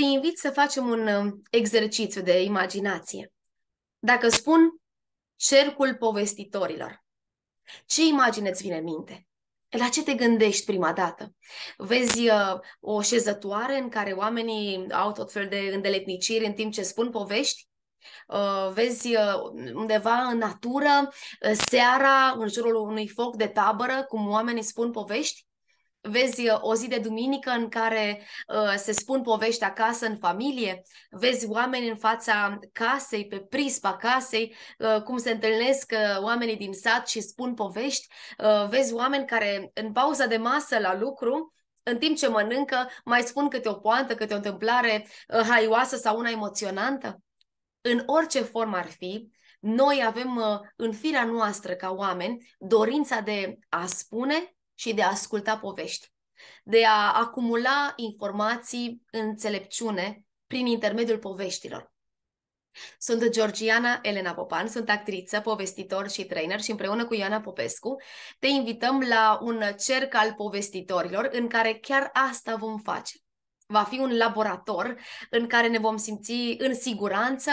te invit să facem un um, exercițiu de imaginație. Dacă spun cercul povestitorilor, ce imagine îți vine în minte? La ce te gândești prima dată? Vezi uh, o șezătoare în care oamenii au tot fel de îndeletniciri în timp ce spun povești? Uh, vezi uh, undeva în natură, uh, seara, în jurul unui foc de tabără, cum oamenii spun povești? vezi uh, o zi de duminică în care uh, se spun povești acasă în familie, vezi oameni în fața casei, pe prispa casei, uh, cum se întâlnesc uh, oamenii din sat și spun povești, uh, vezi oameni care în pauza de masă la lucru în timp ce mănâncă, mai spun câte o poantă, câte o întâmplare uh, haioasă sau una emoționantă? În orice formă ar fi, noi avem uh, în firea noastră ca oameni dorința de a spune și de a asculta povești, de a acumula informații, înțelepciune prin intermediul poveștilor. Sunt Georgiana Elena Popan, sunt actriță, povestitor și trainer și împreună cu Ioana Popescu te invităm la un cerc al povestitorilor în care chiar asta vom face. Va fi un laborator în care ne vom simți în siguranță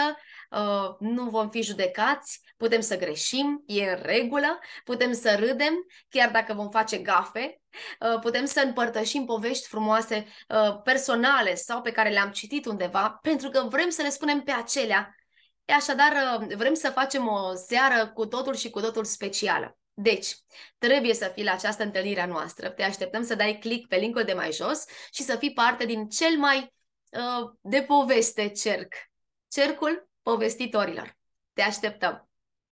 Uh, nu vom fi judecați, putem să greșim, e în regulă, putem să râdem, chiar dacă vom face gafe, uh, putem să împărtășim povești frumoase, uh, personale sau pe care le-am citit undeva, pentru că vrem să le spunem pe acelea. E Așadar, vrem să facem o seară cu totul și cu totul specială. Deci, trebuie să fii la această întâlnire a noastră. Te așteptăm să dai click pe linkul de mai jos și să fii parte din cel mai uh, de poveste cerc. Cercul povestitorilor. Te așteptăm!